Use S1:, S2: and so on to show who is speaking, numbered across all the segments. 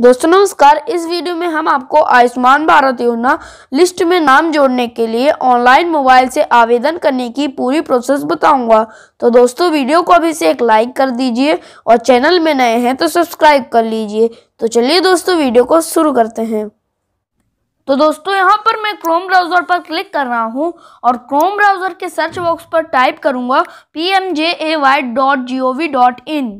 S1: दोस्तों नमस्कार इस वीडियो में हम आपको आयुष्मान भारत योजना लिस्ट में नाम जोड़ने के लिए ऑनलाइन मोबाइल से आवेदन करने की पूरी प्रोसेस बताऊंगा तो दोस्तों वीडियो को अभी से एक लाइक कर दीजिए और चैनल में नए हैं तो सब्सक्राइब कर लीजिए तो चलिए दोस्तों वीडियो को शुरू करते हैं तो दोस्तों यहाँ पर मैं क्रोम ब्राउज़र पर क्लिक कर रहा हूँ और क्रोम ब्राउज़र के सर्च बॉक्स पर टाइप करूंगा P M J A Y dot G O V dot in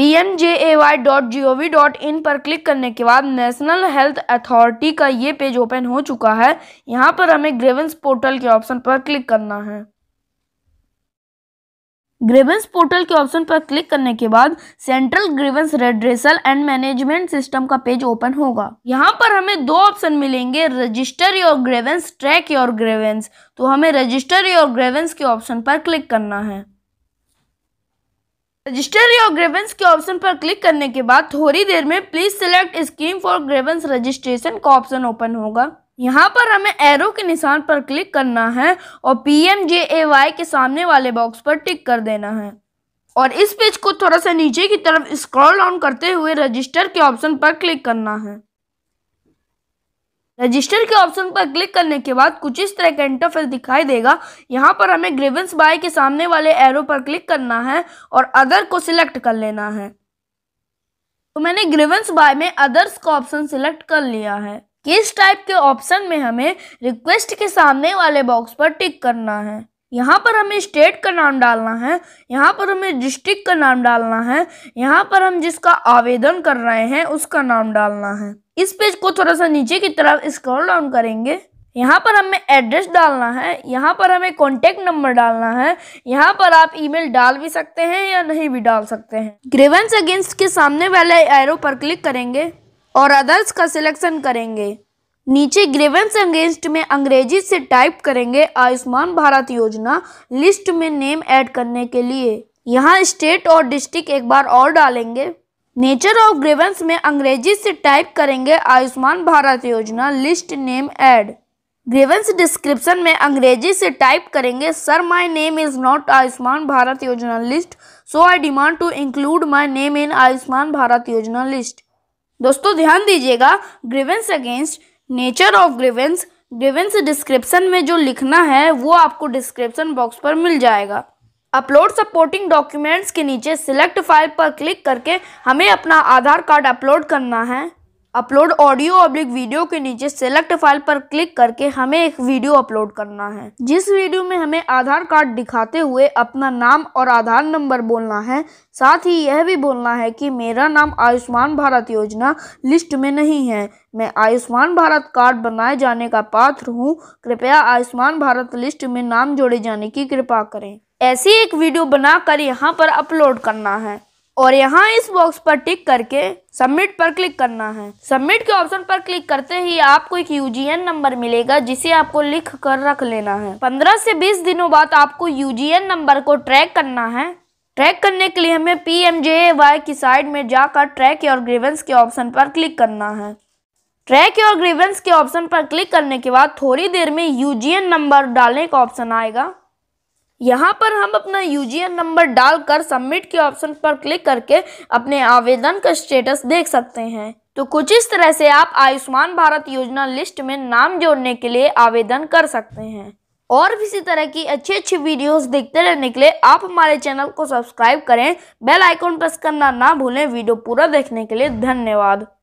S1: pmjeay.gov.in पर क्लिक करने के बाद नेशनल हेल्थ अथॉरिटी का ये पेज ओपन हो चुका है यहाँ पर हमें ग्रेवेंस पोर्टल के ऑप्शन पर क्लिक करना है ग्रेवेंस पोर्टल के ऑप्शन पर क्लिक करने के बाद central grievance redressal and management system का पेज ओपन होगा यहाँ पर हमें दो ऑप्शन मिलेंगे register your grievance track your grievance तो हमें रजिस्टर योर ग्रेवेंस के ऑप्शन पर क्लिक करना है रजिस्टर योर ग्रेवेंस के ऑप्शन पर क्लिक करने के बाद थोड़ी देर में please select scheme for grievance registration का ऑप्शन ओपन होगा यहाँ पर हमें एरो के निशान पर क्लिक करना है और P M J A Y के सामने वाले बॉक्स पर टिक कर देना है और इस पेज को थोड़ा सा नीचे की तरफ स्क्रॉल डाउन करते हुए रजिस्टर के ऑप्शन पर क्लिक करना है रजिस्टर के ऑप्शन पर क्लिक करने के बाद कुछ इस तरह का इंटरफेस दिखाई देगा यहाँ पर हमें ग्रेवेंस बाय के सामने वाले एरो पर क्लिक करना है और अदर को सिलेक्ट कर लेना है तो मैंने ग्रेवेंस बाय में अदर्स का ऑप्शन सिलेक्ट कर लिया है किस टाइप के ऑप्शन में हमें रिक्वेस्ट के सामने वाले बॉक्स पर टिक करना है यहाँ पर हमें स्टेट का नाम डालना है यहाँ पर हमें डिस्ट्रिक्ट का नाम डालना है यहाँ पर हम जिसका आवेदन कर रहे हैं उसका नाम डालना है इस पेज को थोड़ा सा नीचे की तरफ स्क्रॉल डाउन करेंगे यहाँ पर हमें एड्रेस डालना है यहाँ पर हमें कॉन्टेक्ट नंबर डालना है यहाँ पर आप ईमेल डाल भी सकते हैं या नहीं भी डाल सकते हैं ग्रेवेंस अगेंस्ट के सामने वाले एरो पर क्लिक करेंगे और अदर्स का सिलेक्शन करेंगे नीचे ग्रेवेंस अगेंस्ट में अंग्रेजी से टाइप करेंगे आयुष्मान भारत योजना लिस्ट में नेम ऐड करने के लिए यहाँ स्टेट और डिस्ट्रिक्ट एक बार और डालेंगे नेचर ऑफ ग्रेवेंस में अंग्रेजी से टाइप करेंगे Ayushman Bharat Yojana list name add grievance description में अंग्रेजी से टाइप करेंगे sir my name is not Ayushman Bharat Yojana list so I demand to include my name in Ayushman Bharat Yojana list दोस्तों ध्यान दीजिएगा grievance against nature of grievance grievance description में जो लिखना है वो आपको डिस्क्रिप्शन बॉक्स पर मिल जाएगा अपलोड सपोर्टिंग डॉक्यूमेंट्स के नीचे सिलेक्ट फाइल पर क्लिक करके हमें अपना आधार कार्ड अपलोड करना है अपलोड ऑडियो ऑब्लिक वीडियो के नीचे सेलेक्ट फाइल पर क्लिक करके हमें एक वीडियो अपलोड करना है जिस वीडियो में हमें आधार कार्ड दिखाते हुए अपना नाम और आधार नंबर बोलना है साथ ही यह भी बोलना है कि मेरा नाम आयुष्मान भारत योजना लिस्ट में नहीं है मैं आयुष्मान भारत कार्ड बनाए जाने का पात्र हूँ कृपया आयुष्मान भारत लिस्ट में नाम जोड़े जाने की कृपा करें ऐसी एक वीडियो बनाकर यहाँ पर अपलोड करना है और यहाँ इस बॉक्स पर टिक करके सबमिट पर क्लिक करना है सबमिट के ऑप्शन पर क्लिक करते ही आपको एक यूजीएन नंबर मिलेगा जिसे आपको लिख कर रख लेना है 15 से 20 दिनों बाद आपको यूजीएन नंबर को ट्रैक करना है ट्रैक करने के लिए हमें पी एम जे वाई की साइड में जाकर ट्रैक और ग्रीवेंस के ऑप्शन पर क्लिक करना है ट्रैक और ग्रीवेंस के ऑप्शन पर क्लिक करने के बाद थोड़ी देर में यूजीएन नंबर डालने का ऑप्शन आएगा यहाँ पर हम अपना यू नंबर डालकर सबमिट के ऑप्शन पर क्लिक करके अपने आवेदन का स्टेटस देख सकते हैं तो कुछ इस तरह से आप आयुष्मान भारत योजना लिस्ट में नाम जोड़ने के लिए आवेदन कर सकते हैं और भी इसी तरह की अच्छी अच्छी वीडियोस देखते रहने के लिए आप हमारे चैनल को सब्सक्राइब करें बेल आइकॉन प्रेस करना ना भूलें वीडियो पूरा देखने के लिए धन्यवाद